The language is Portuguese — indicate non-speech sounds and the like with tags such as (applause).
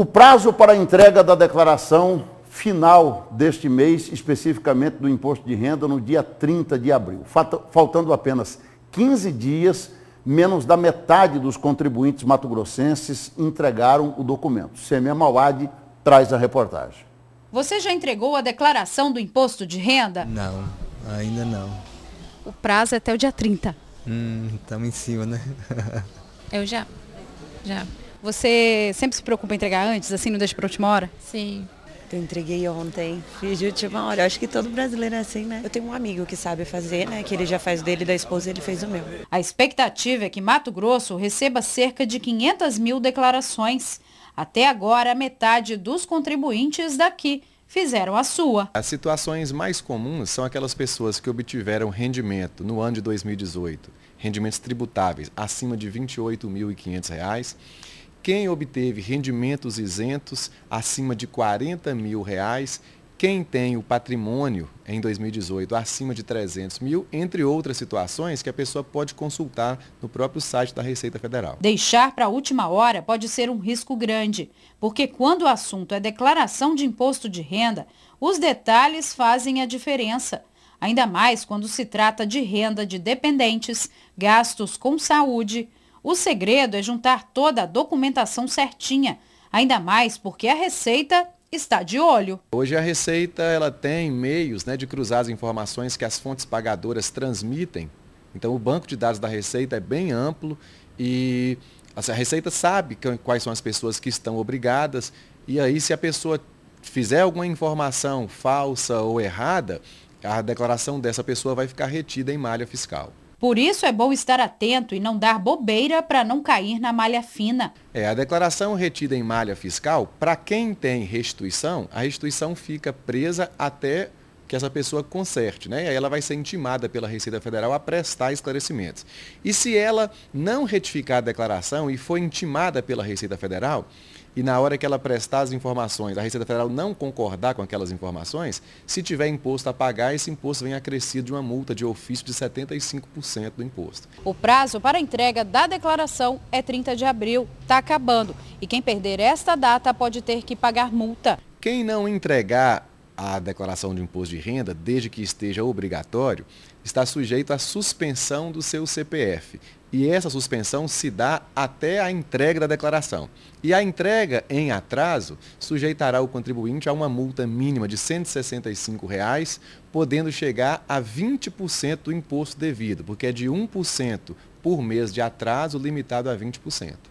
O prazo para a entrega da declaração final deste mês, especificamente do imposto de renda, no dia 30 de abril, faltando apenas 15 dias, menos da metade dos contribuintes matogrossenses entregaram o documento. Semia Mauad traz a reportagem. Você já entregou a declaração do imposto de renda? Não, ainda não. O prazo é até o dia 30. Hum, estamos em cima, né? (laughs) Eu já, já você sempre se preocupa em entregar antes, assim, não deixa para última hora? Sim. Eu entreguei ontem, fiz de última hora. Eu acho que todo brasileiro é assim, né? Eu tenho um amigo que sabe fazer, né? Que ele já faz dele da esposa, ele fez o meu. A expectativa é que Mato Grosso receba cerca de 500 mil declarações. Até agora, metade dos contribuintes daqui fizeram a sua. As situações mais comuns são aquelas pessoas que obtiveram rendimento no ano de 2018, rendimentos tributáveis acima de R$ 28.500 quem obteve rendimentos isentos acima de 40 mil reais, quem tem o patrimônio em 2018 acima de 300 mil, entre outras situações que a pessoa pode consultar no próprio site da Receita Federal. Deixar para a última hora pode ser um risco grande, porque quando o assunto é declaração de imposto de renda, os detalhes fazem a diferença ainda mais quando se trata de renda de dependentes, gastos com saúde, o segredo é juntar toda a documentação certinha, ainda mais porque a Receita está de olho. Hoje a Receita ela tem meios né, de cruzar as informações que as fontes pagadoras transmitem. Então o banco de dados da Receita é bem amplo e a Receita sabe quais são as pessoas que estão obrigadas e aí se a pessoa fizer alguma informação falsa ou errada, a declaração dessa pessoa vai ficar retida em malha fiscal. Por isso é bom estar atento e não dar bobeira para não cair na malha fina. É, a declaração retida em malha fiscal, para quem tem restituição, a restituição fica presa até que essa pessoa conserte, né? E aí ela vai ser intimada pela Receita Federal a prestar esclarecimentos. E se ela não retificar a declaração e foi intimada pela Receita Federal, e na hora que ela prestar as informações, a Receita Federal não concordar com aquelas informações, se tiver imposto a pagar, esse imposto vem acrescido de uma multa de ofício de 75% do imposto. O prazo para entrega da declaração é 30 de abril, está acabando. E quem perder esta data pode ter que pagar multa. Quem não entregar a declaração de imposto de renda, desde que esteja obrigatório, está sujeito à suspensão do seu CPF. E essa suspensão se dá até a entrega da declaração. E a entrega em atraso sujeitará o contribuinte a uma multa mínima de R$ 165, reais, podendo chegar a 20% do imposto devido, porque é de 1% por mês de atraso limitado a 20%.